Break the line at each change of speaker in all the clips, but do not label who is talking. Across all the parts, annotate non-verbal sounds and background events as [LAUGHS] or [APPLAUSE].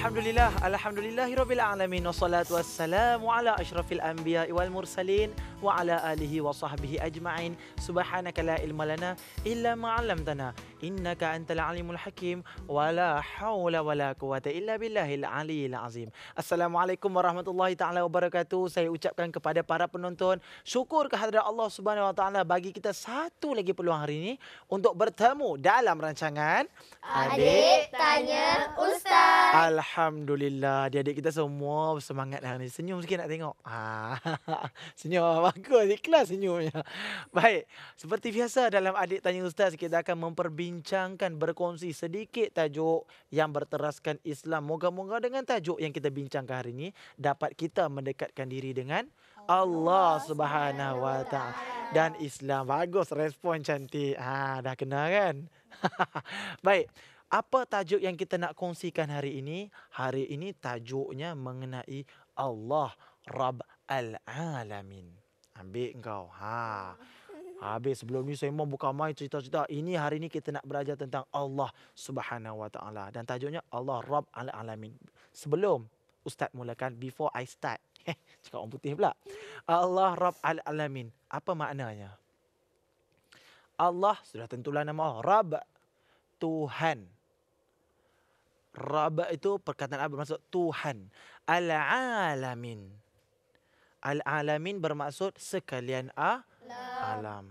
Alhamdulillah, alhamdulillahirabbil alamin wassalatu wassalamu ala asyrafil anbiya wal mursalin wa ala alihi wa sahbihi ajma'in. Subhanaka la ilma lana illa ma 'allamtana innaka antal alimul hakim wa la haula wa la quwata illa billahil aliyil azim. Assalamualaikum warahmatullahi taala wabarakatuh. Saya ucapkan kepada para penonton syukur kehadiran Allah Subhanahu wa taala bagi kita satu lagi peluang hari ini untuk bertemu dalam rancangan Adik Tanya Alhamdulillah Adik-adik kita semua bersemangat hari ni Senyum sikit nak tengok ah, [LAUGHS] Senyum Bagus Ikhlas senyumnya Baik Seperti biasa Dalam adik tanya ustaz Kita akan memperbincangkan Berkongsi sedikit tajuk Yang berteraskan Islam Moga-moga dengan tajuk Yang kita bincangkan hari ini Dapat kita mendekatkan diri dengan Allah Subhanahu Wa Taala dan Islam bagus respon cantik. Ha dah kena kan? [LAUGHS] Baik apa tajuk yang kita nak kongsikan hari ini? Hari ini tajuknya mengenai Allah Rabb al-alamin. Ambil engkau. Ha. Oh. Habis sebelum ni saya mau buka mai cerita-cerita. Ini hari ini kita nak belajar tentang Allah Subhanahu Wa Taala dan tajuknya Allah Rabb al-alamin. Sebelum ustaz mulakan before I start. [LAUGHS] Cakap orang putih pula. Allah Rabb al-alamin. Apa maknanya? Allah sudah tentulah nama Allah. Rabb Tuhan. Rab itu perkataan Rab maksud Tuhan. Al-alamin. Al-alamin bermaksud sekalian a alam. alam.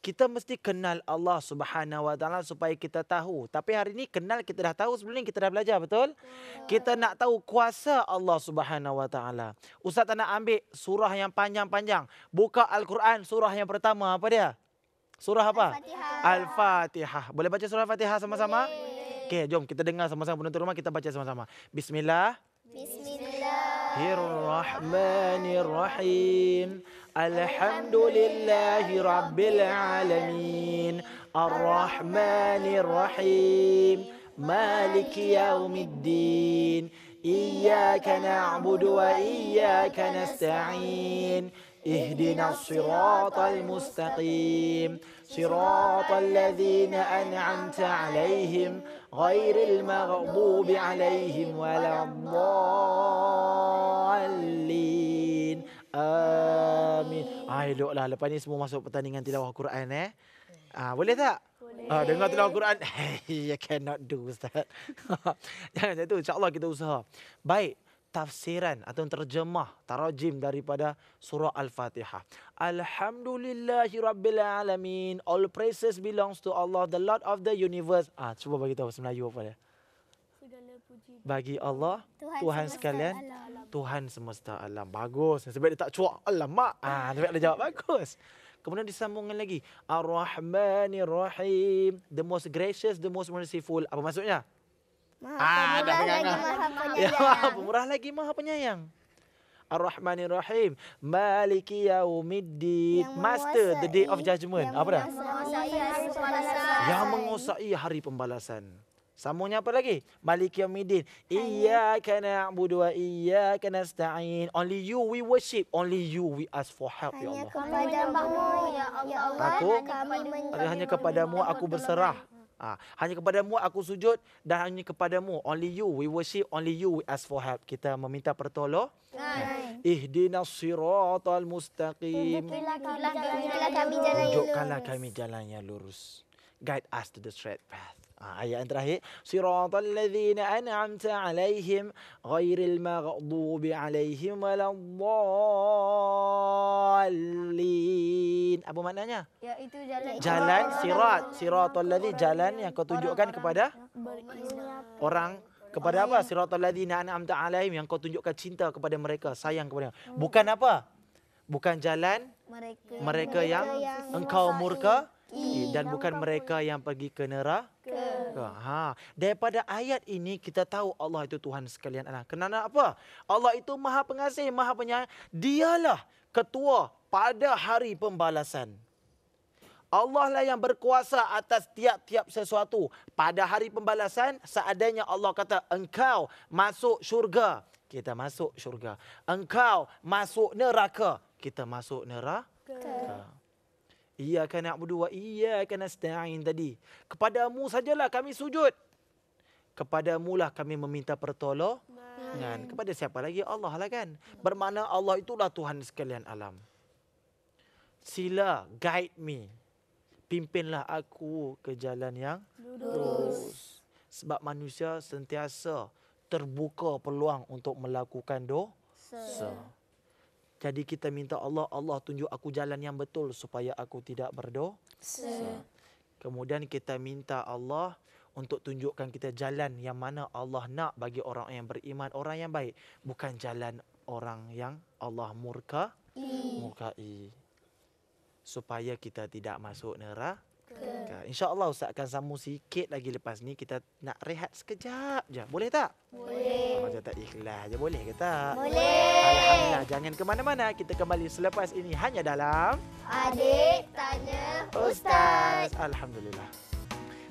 Kita mesti kenal Allah Subhanahu Wa Taala supaya kita tahu. Tapi hari ini kenal kita dah tahu sebelum ini kita dah belajar betul? Ya. Kita nak tahu kuasa Allah Subhanahu Wa Taala. Ustaz nak ambil surah yang panjang-panjang. Buka Al-Quran surah yang pertama apa dia? Surah apa? Al-Fatihah. Al-Fatihah. Boleh baca surah Al-Fatihah sama-sama? Boleh. Okey, jom kita dengar sama-sama penonton rumah kita baca sama-sama. Bismillah. Bismillahirrahmanirrahim. Alhamdulillahi rabbil alamin. Arrahmanirrahim. Malik yaumiddin. Iyaka na'budu wa iyaka nasta'in. اهدنا الصراط المستقيم صراط الذين أنعمت عليهم غير المغضوب عليهم ولا الضالين Amin. Ah, eloklah. Lepas ni semua masuk pertandingan tilawah Quran eh. Ah, boleh tak? Boleh. Ah, dengar tilawah Quran. Hey, I cannot do Ustaz. Jangan macam tu. InsyaAllah kita usaha. Baik. tafsiran atau terjemah tarajim daripada surah Al-Fatihah. Alhamdulillahi Rabbil Alamin. All praises belongs to Allah, the Lord of the universe. Ah, cuba bagi tahu bahasa Melayu apa dia. Bagi Allah, Tuhan, Tuhan sekalian, alam. Tuhan semesta alam. Bagus. Sebab dia tak cuak. Alamak. Ah, tapi ada jawab. Bagus. Kemudian disambungkan lagi. Ar-Rahmanir-Rahim. The most gracious, the most merciful. Apa maksudnya? Maha ah, dah lagi lah. maha ya, penyayang. Ya, maha pemurah lagi maha penyayang. Ar-Rahmanirrahim. Maliki yaumiddin. Master, the day of judgment. Apa dah? Yang menguasai hari pembalasan. Samanya apa lagi? Malik Yamidin. Iyaka na'budu wa iyaka nasta'in. Only you we worship. Only you we ask for help, Ya Allah. Hanya kepadamu, ya, ya Allah. Aku, kami hanya kepadamu aku berserah. Ha, hanya kepadamu aku sujud dan hanya kepadamu. Only you we worship, only you we ask for help. Kita meminta pertolongan. Ihdinas siratal mustaqim. Tunjukkanlah kami jalan yang lurus. Guide us to the straight path. Ah, ayat yang terakhir siratal ladzina an'amta alaihim ghairil maghdubi alaihim waladdallin apa maknanya iaitu ya, jalan jalan sirat siratal ladzi jalan yang kau tunjukkan kepada orang kepada apa siratal ladzina an'amta alaihim yang kau tunjukkan cinta kepada mereka sayang kepada mereka bukan apa bukan jalan mereka, mereka yang, yang engkau murka, murka dan bukan mereka yang pergi ke neraka. Ha, daripada ayat ini kita tahu Allah itu Tuhan sekalian anak. Kenapa apa? Allah itu Maha Pengasih, Maha Penyayang. Dialah ketua pada hari pembalasan. Allah lah yang berkuasa atas tiap-tiap sesuatu. Pada hari pembalasan, seadanya Allah kata, engkau masuk syurga, kita masuk syurga. Engkau masuk neraka, kita masuk neraka. Okay. Iyyaka na'budu wa iyyaka nasta'in tadi. Kepadamu sajalah kami sujud. Kepadamu lah kami meminta pertolongan. Kepada siapa lagi? Allah lah kan. Bermakna Allah itulah Tuhan sekalian alam. Sila guide me. Pimpinlah aku ke jalan yang lurus. Sebab manusia sentiasa terbuka peluang untuk melakukan dosa. So. Jadi kita minta Allah, Allah tunjuk aku jalan yang betul supaya aku tidak berdosa. Kemudian kita minta Allah untuk tunjukkan kita jalan yang mana Allah nak bagi orang yang beriman, orang yang baik. Bukan jalan orang yang Allah murka, murkai. Supaya kita tidak masuk neraka. Suka. Kan? InsyaAllah Ustaz akan sambung sikit lagi lepas ni. Kita nak rehat sekejap je. Boleh tak?
Boleh.
Oh, macam tak ikhlas je. Boleh ke tak? Boleh. Alhamdulillah. Jangan ke mana-mana. Kita kembali selepas ini hanya dalam... Adik Tanya Ustaz. Alhamdulillah.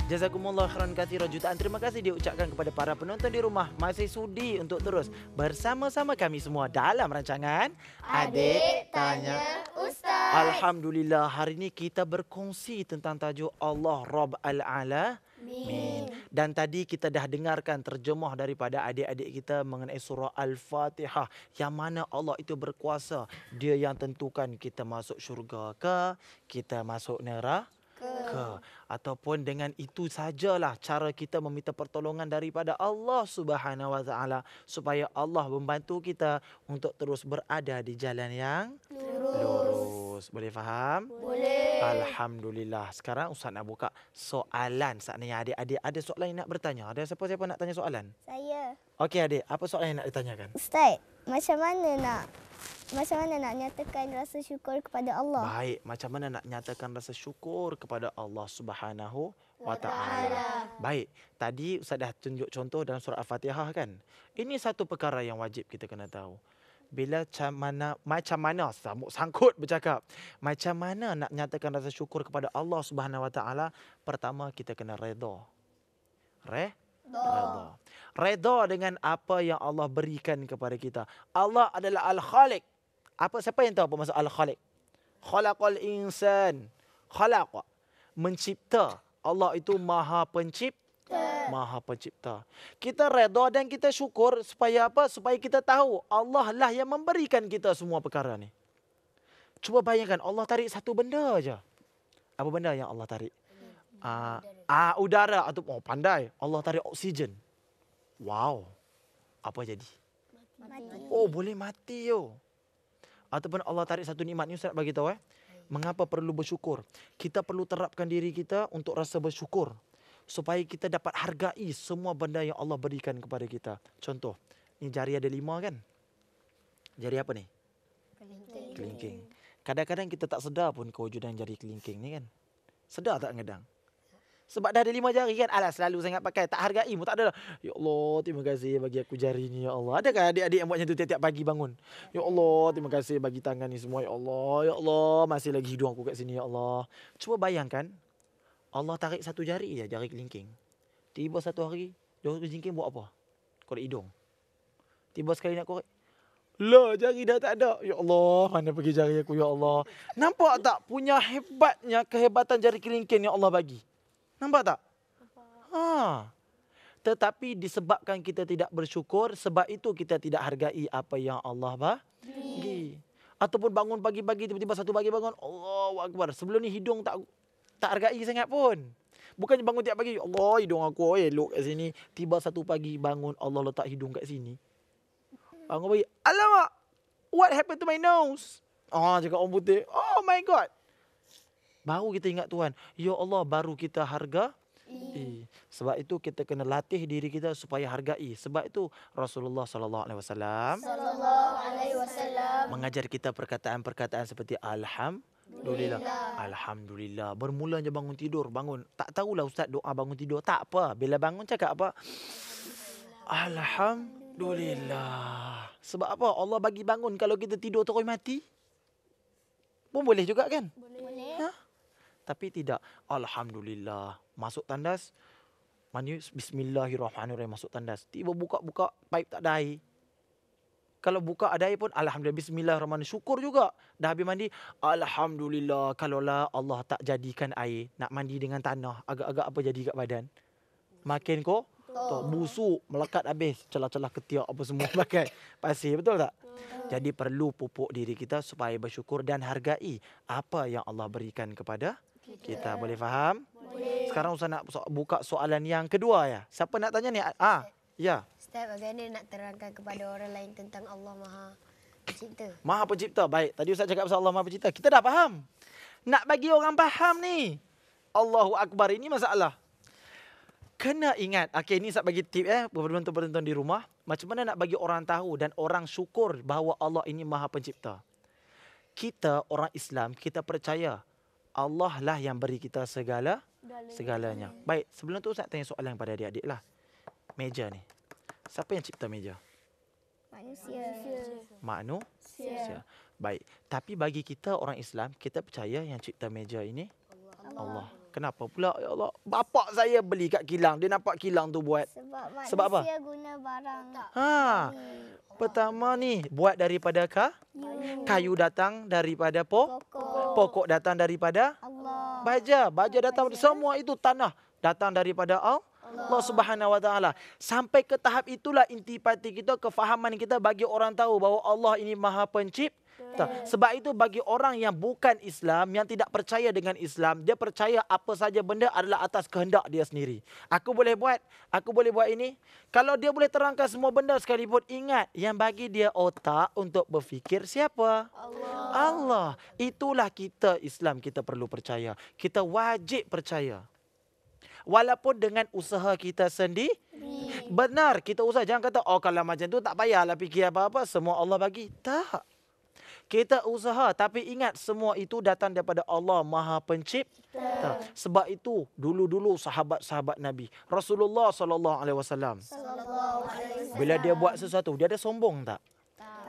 Jazakumullah khairan kathira jutaan terima kasih diucapkan kepada para penonton di rumah masih sudi untuk terus bersama-sama kami semua dalam rancangan Adik Tanya Ustaz. Alhamdulillah hari ini kita berkongsi tentang tajuk Allah Rabb al Ala. Amin. Dan tadi kita dah dengarkan terjemah daripada adik-adik kita mengenai surah Al-Fatihah. Yang mana Allah itu berkuasa. Dia yang tentukan kita masuk syurga ke, kita masuk neraka. Ke. ataupun dengan itu sajalah cara kita meminta pertolongan daripada Allah Subhanahu wa taala supaya Allah membantu kita untuk terus berada di jalan yang lurus. lurus bagus. Boleh faham? Boleh. Alhamdulillah. Sekarang Ustaz nak buka soalan. Saatnya adik-adik ada soalan yang nak bertanya. Ada siapa-siapa nak tanya soalan? Saya. Okey adik, apa soalan yang nak ditanyakan? Ustaz, macam mana nak macam mana nak nyatakan rasa syukur kepada Allah? Baik, macam mana nak nyatakan rasa syukur kepada Allah Subhanahu wa taala. Baik, tadi Ustaz dah tunjuk contoh dalam surah Al-Fatihah kan. Ini satu perkara yang wajib kita kena tahu bila macam mana macam mana samuk sangkut bercakap macam mana nak nyatakan rasa syukur kepada Allah Subhanahu Wa Taala pertama kita kena redha re redha redha dengan apa yang Allah berikan kepada kita Allah adalah al khaliq apa siapa yang tahu apa maksud al khaliq khalaqal insan khalaq mencipta Allah itu maha pencipta Maha Pencipta. Kita redha dan kita syukur supaya apa? Supaya kita tahu Allah lah yang memberikan kita semua perkara ni. Cuba bayangkan Allah tarik satu benda aja. Apa benda yang Allah tarik? Ah, uh, uh, udara atau oh, pandai. Allah tarik oksigen. Wow. Apa jadi? Mati. Oh, boleh mati yo. Ataupun Allah tarik satu nikmat ni Ustaz bagi tahu eh. Mengapa perlu bersyukur? Kita perlu terapkan diri kita untuk rasa bersyukur supaya kita dapat hargai semua benda yang Allah berikan kepada kita. Contoh, ni jari ada lima kan? Jari apa ni? Kelingking. Kadang-kadang kita tak sedar pun kewujudan jari kelingking ni kan? Sedar tak ngedang? Sebab dah ada lima jari kan? Alah selalu sangat pakai. Tak hargai mu. Tak ada lah. Ya Allah, terima kasih bagi aku jari ni. Ya Allah. Adakah adik-adik yang buat macam tu tiap-tiap pagi bangun? Ya Allah, terima kasih bagi tangan ni semua. Ya Allah, ya Allah. Masih lagi hidung aku kat sini. Ya Allah. Cuba bayangkan Allah tarik satu jari je jari kelingking. Tiba satu hari jari kelingking buat apa? Korek hidung. Tiba sekali nak korek. Lah jari dah tak ada. Ya Allah, mana pergi jari aku ya Allah. Nampak tak punya hebatnya kehebatan jari kelingking yang Allah bagi? Nampak tak? Ha. Tetapi disebabkan kita tidak bersyukur, sebab itu kita tidak hargai apa yang Allah bagi. Ataupun bangun pagi-pagi tiba-tiba satu pagi bangun, Allahu akbar. Sebelum ni hidung tak tak hargai sangat pun. Bukannya bangun tiap pagi, Allah hidung aku oi elok kat sini. Tiba satu pagi bangun Allah letak hidung kat sini. Bangun pagi, alamak. What happened to my nose? Ah, oh, cakap orang putih. Oh my god. Baru kita ingat Tuhan. Ya Allah, baru kita harga I. Sebab itu kita kena latih diri kita supaya hargai. Sebab itu Rasulullah sallallahu alaihi wasallam sallallahu alaihi wasallam mengajar kita perkataan-perkataan seperti alhamdulillah Alhamdulillah. Alhamdulillah. Bermulanya bangun tidur, bangun. Tak tahulah ustaz doa bangun tidur. Tak apa. Bila bangun cakap apa? Alhamdulillah. Alhamdulillah. Sebab apa? Allah bagi bangun kalau kita tidur terus mati. Pun boleh juga kan? Boleh. Ha? Tapi tidak. Alhamdulillah. Masuk tandas. Manus, bismillahirrahmanirrahim. Masuk tandas. Tiba buka-buka. Pipe tak ada air kalau buka ada air pun alhamdulillah bismillahirrahmanirrahim syukur juga dah habis mandi alhamdulillah kalaulah Allah tak jadikan air nak mandi dengan tanah agak-agak apa jadi kat badan makin kau Oh. Busuk, melekat habis celah-celah ketiak apa semua [LAUGHS] pakai. Pasti betul tak? Hmm. Jadi perlu pupuk diri kita supaya bersyukur dan hargai apa yang Allah berikan kepada kita. kita. Boleh faham? Boleh. Sekarang usah nak buka soalan yang kedua ya. Siapa nak tanya ni? Ah, ya. Ustaz, bagaimana nak terangkan kepada orang lain tentang Allah Maha Pencipta? Maha Pencipta, baik. Tadi Ustaz cakap pasal Allah Maha Pencipta. Kita dah faham. Nak bagi orang faham ni. Allahu Akbar, ini masalah. Kena ingat. Okey, ini Ustaz bagi tip eh. Berbentuk-bentuk di rumah. Macam mana nak bagi orang tahu dan orang syukur bahawa Allah ini Maha Pencipta. Kita orang Islam, kita percaya Allah lah yang beri kita segala segalanya. Baik, sebelum tu saya tanya soalan kepada adik-adik lah. Meja ni, Siapa yang cipta meja? Manusia. Manusia. Baik. Tapi bagi kita orang Islam, kita percaya yang cipta meja ini Allah. Allah. Kenapa pula ya Allah? Bapak saya beli kat kilang. Dia nampak kilang tu buat. Sebab manusia Sebab apa? guna barang. Ha. Pertama ni buat daripada ka? Kayu. kayu datang daripada po? pokok. Pokok datang daripada Allah. Baja, baja datang baja. semua itu tanah datang daripada Allah. Allah Subhanahu Wa Taala. Sampai ke tahap itulah intipati kita, kefahaman kita bagi orang tahu bahawa Allah ini Maha Pencipta. Sebab itu bagi orang yang bukan Islam, yang tidak percaya dengan Islam, dia percaya apa saja benda adalah atas kehendak dia sendiri. Aku boleh buat, aku boleh buat ini. Kalau dia boleh terangkan semua benda sekalipun, ingat yang bagi dia otak untuk berfikir siapa? Allah. Allah. Itulah kita Islam kita perlu percaya. Kita wajib percaya walaupun dengan usaha kita sendiri. Hmm. Benar, kita usaha. Jangan kata, oh kalau macam tu tak payah, payahlah fikir apa-apa. Semua Allah bagi. Tak. Kita usaha tapi ingat semua itu datang daripada Allah Maha Pencipta. Sebab itu dulu-dulu sahabat-sahabat Nabi Rasulullah sallallahu alaihi wasallam. Bila dia buat sesuatu, dia ada sombong tak?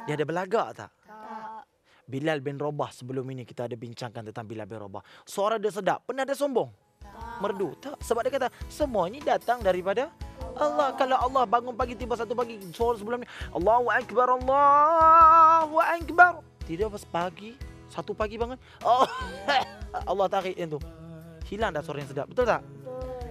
Dia ada belagak tak? Tak. Bilal bin Rabah sebelum ini kita ada bincangkan tentang Bilal bin Rabah. Suara dia sedap, pernah dia sombong? merdu tak sebab dia kata semua ini datang daripada Allah. Allah. Kalau Allah bangun pagi tiba satu pagi sore sebelum ni Allahu akbar Allahu akbar. Tidak pas pagi satu pagi bangun oh [LAUGHS] Allah tarik yang tu. Hilang dah sore yang sedap. Betul tak?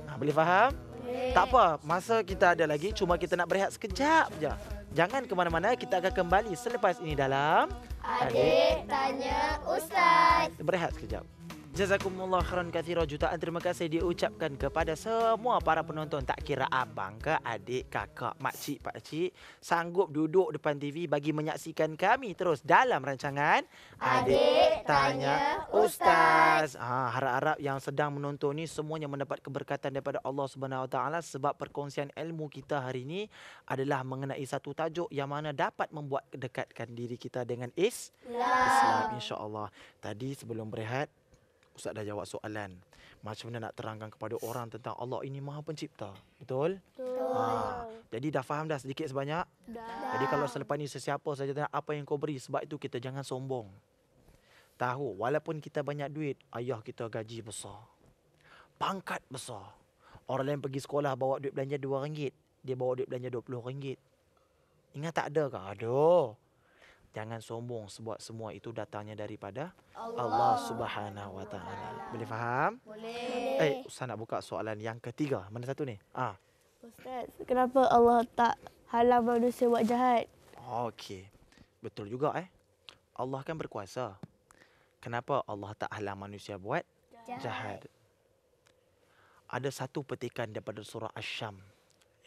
Nah, ha, boleh faham? Yeah. Tak apa, masa kita ada lagi cuma kita nak berehat sekejap je. Jangan ke mana-mana, kita akan kembali selepas ini dalam Adik Tanya Ustaz. Berehat sekejap. Jazakumullah khairan kathira jutaan terima kasih diucapkan kepada semua para penonton tak kira abang ke adik kakak mak cik, pak cik, sanggup duduk depan TV bagi menyaksikan kami terus dalam rancangan Adik Tanya Ustaz. Ha, harap-harap yang sedang menonton ni semuanya mendapat keberkatan daripada Allah Subhanahu Taala sebab perkongsian ilmu kita hari ini adalah mengenai satu tajuk yang mana dapat membuat dekatkan diri kita dengan Is. Islam insya Tadi sebelum berehat Ustaz dah jawab soalan Macam mana nak terangkan kepada orang tentang Allah ini maha pencipta Betul? Betul ha. Jadi dah faham dah sedikit sebanyak? Dah Jadi kalau selepas ini sesiapa saja tanya apa yang kau beri Sebab itu kita jangan sombong Tahu walaupun kita banyak duit Ayah kita gaji besar Pangkat besar Orang lain pergi sekolah bawa duit belanja RM2 Dia bawa duit belanja RM20 Ingat tak ada ke? Ada jangan sombong sebab semua itu datangnya daripada Allah, Allah Subhanahu Wa Taala. Boleh faham? Boleh. Eh, Ustaz nak buka soalan yang ketiga. Mana satu ni? Ah. Ustaz, kenapa Allah tak halang manusia buat jahat? Okey. Betul juga eh. Allah kan berkuasa. Kenapa Allah tak halang manusia buat jahat? jahat. Ada satu petikan daripada surah Asy-Syam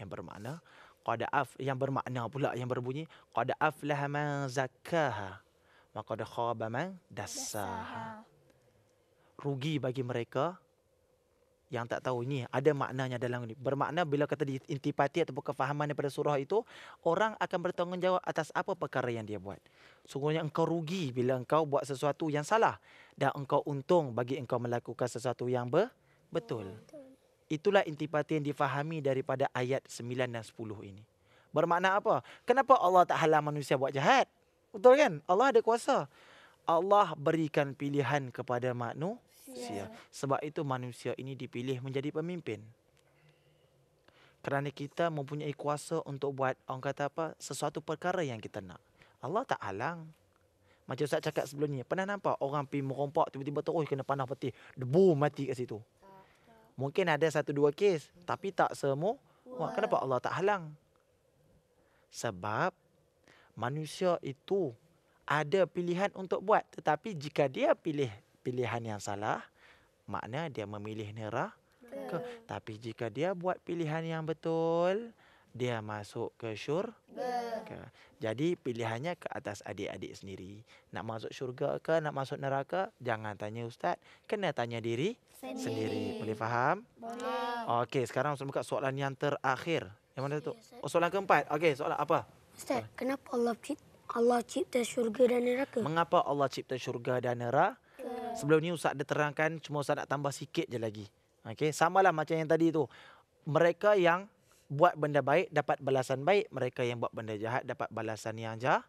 yang bermakna qada af yang bermakna pula yang berbunyi qada aflaha man zakkaha maka dah khaba man dassaha rugi bagi mereka yang tak tahu ni ada maknanya dalam ni bermakna bila kata di intipati ataupun kefahaman daripada surah itu orang akan bertanggungjawab atas apa perkara yang dia buat sungguhnya engkau rugi bila engkau buat sesuatu yang salah dan engkau untung bagi engkau melakukan sesuatu yang be- betul, ya, betul. Itulah intipati yang difahami daripada ayat 9 dan 10 ini. Bermakna apa? Kenapa Allah tak halang manusia buat jahat? Betul kan? Allah ada kuasa. Allah berikan pilihan kepada manusia. Yeah. Sebab itu manusia ini dipilih menjadi pemimpin. Kerana kita mempunyai kuasa untuk buat orang kata apa? Sesuatu perkara yang kita nak. Allah tak halang. Macam Ustaz cakap sebelum ni. pernah nampak orang pergi merompak tiba-tiba terus kena panah peti, debu mati kat situ. Mungkin ada satu dua kes Tapi tak semua What? Kenapa Allah tak halang? Sebab manusia itu ada pilihan untuk buat Tetapi jika dia pilih pilihan yang salah maknanya dia memilih neraka Tapi jika dia buat pilihan yang betul dia masuk ke syurga. Jadi pilihannya ke atas adik-adik sendiri. Nak masuk syurga ke nak masuk neraka, jangan tanya ustaz, kena tanya diri sendiri. sendiri. Boleh faham? Boleh. Okey, sekarang ustaz buka soalan yang terakhir. Yang mana tu? Eh? Oh, soalan keempat. Okey, soalan apa? Ustaz, kenapa Allah cipta Allah cipta syurga dan neraka? Mengapa Allah cipta syurga dan neraka? Sebelum ni ustaz dah terangkan, cuma ustaz nak tambah sikit je lagi. Okey, samalah macam yang tadi tu. Mereka yang buat benda baik dapat balasan baik mereka yang buat benda jahat dapat balasan yang jahat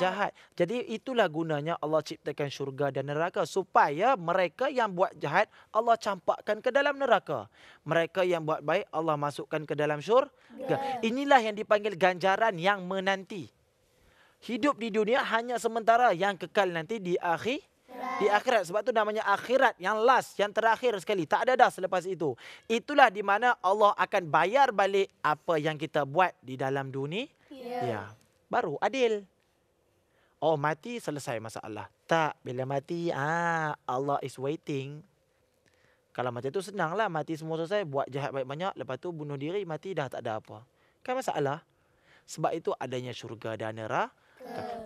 jahat. Jadi itulah gunanya Allah ciptakan syurga dan neraka supaya mereka yang buat jahat Allah campakkan ke dalam neraka. Mereka yang buat baik Allah masukkan ke dalam syurga. Yeah. Inilah yang dipanggil ganjaran yang menanti. Hidup di dunia hanya sementara, yang kekal nanti di akhir di akhirat sebab tu namanya akhirat yang last yang terakhir sekali tak ada dah selepas itu itulah di mana Allah akan bayar balik apa yang kita buat di dalam dunia yeah. ya baru adil oh mati selesai masalah tak bila mati ah Allah is waiting kalau macam tu senanglah mati semua selesai buat jahat banyak-banyak lepas tu bunuh diri mati dah tak ada apa kan masalah sebab itu adanya syurga dan neraka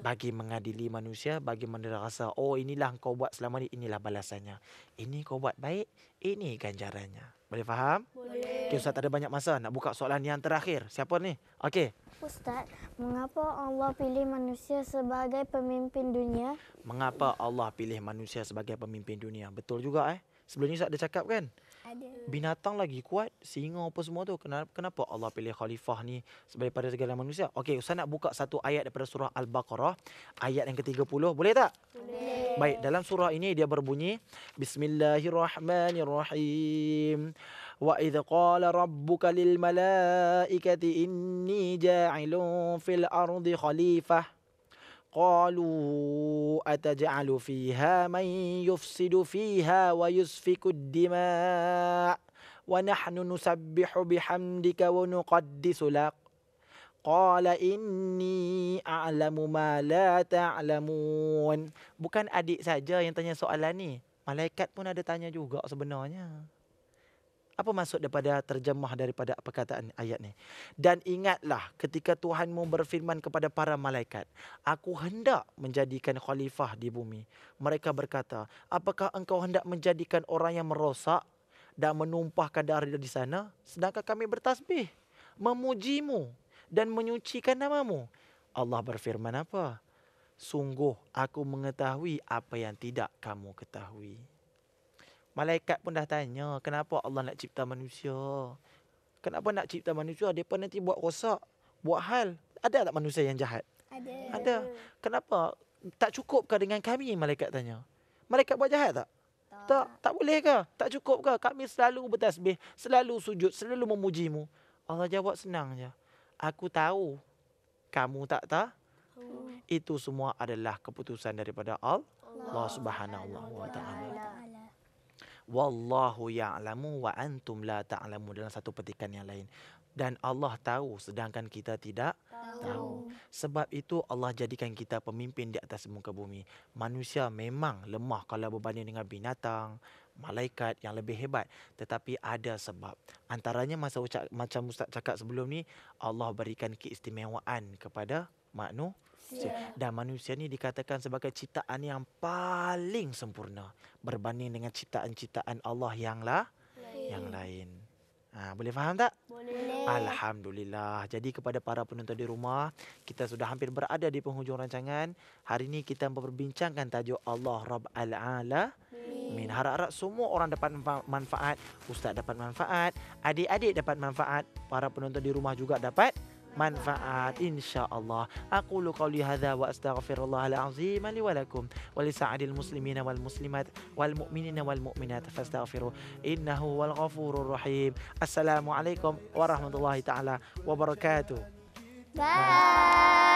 bagi mengadili manusia bagi menerasa oh inilah kau buat selama ni inilah balasannya ini kau buat baik ini ganjarannya boleh faham boleh okay, ustaz tak ada banyak masa nak buka soalan yang terakhir siapa ni okey ustaz mengapa Allah pilih manusia sebagai pemimpin dunia mengapa Allah pilih manusia sebagai pemimpin dunia betul juga eh sebelum ni ustaz ada cakap kan ada. binatang lagi kuat singa apa semua tu kenapa kenapa Allah pilih khalifah ni sebagai pada segala manusia okey saya nak buka satu ayat daripada surah al-baqarah ayat yang ke-30 boleh tak boleh baik dalam surah ini dia berbunyi bismillahirrahmanirrahim Wa idh qala rabbuka lil malaikati inni ja'ilun fil ardi khalifah قالوا أتجعل فيها من يفسد فيها ويسفك الدماء ونحن نسبح بحمدك ونقدس لك قال إني أعلم ما لا تعلمون bukan adik saja yang tanya soalan ni malaikat pun ada tanya juga sebenarnya apa maksud daripada terjemah daripada perkataan ayat ni? Dan ingatlah ketika Tuhanmu berfirman kepada para malaikat, aku hendak menjadikan khalifah di bumi. Mereka berkata, apakah engkau hendak menjadikan orang yang merosak dan menumpahkan darah di sana? Sedangkan kami bertasbih, memujimu dan menyucikan namamu. Allah berfirman apa? Sungguh aku mengetahui apa yang tidak kamu ketahui. Malaikat pun dah tanya kenapa Allah nak cipta manusia. Kenapa nak cipta manusia? Depa nanti buat rosak, buat hal. Ada tak manusia yang jahat? Ada. Ada. Kenapa tak cukup ke dengan kami malaikat tanya? Malaikat buat jahat tak? Tak. Tak, tak boleh ke? Tak cukup ke? Kami selalu bertasbih, selalu sujud, selalu memujimu. Allah jawab senang je. Aku tahu kamu tak tahu. Hmm. Itu semua adalah keputusan daripada Allah, Allah Subhanahu Wa Taala wallahu ya'lamu wa antum la ta'lamu dalam satu petikan yang lain dan Allah tahu sedangkan kita tidak tahu. tahu. Sebab itu Allah jadikan kita pemimpin di atas muka bumi. Manusia memang lemah kalau berbanding dengan binatang, malaikat yang lebih hebat. Tetapi ada sebab. Antaranya masa ucap, macam Ustaz cakap sebelum ni, Allah berikan keistimewaan kepada manusia manusia. Ya. Dan manusia ni dikatakan sebagai ciptaan yang paling sempurna berbanding dengan ciptaan-ciptaan Allah yang lah lain. yang lain. Ha, boleh faham tak? Boleh. Alhamdulillah. Jadi kepada para penonton di rumah, kita sudah hampir berada di penghujung rancangan. Hari ini kita memperbincangkan tajuk Allah Rabb al Ala. Amin. Harap-harap semua orang dapat manfaat, ustaz dapat manfaat, adik-adik dapat manfaat, para penonton di rumah juga dapat manfaat insyaallah aqulu qawli hadza wa astaghfirullahal azim li wa lakum wa li sa'adil muslimin wal muslimat wal mu'minina wal mu'minat fastaghfiru innahu wal ghafurur rahim assalamu alaikum warahmatullahi taala wabarakatuh bye, bye.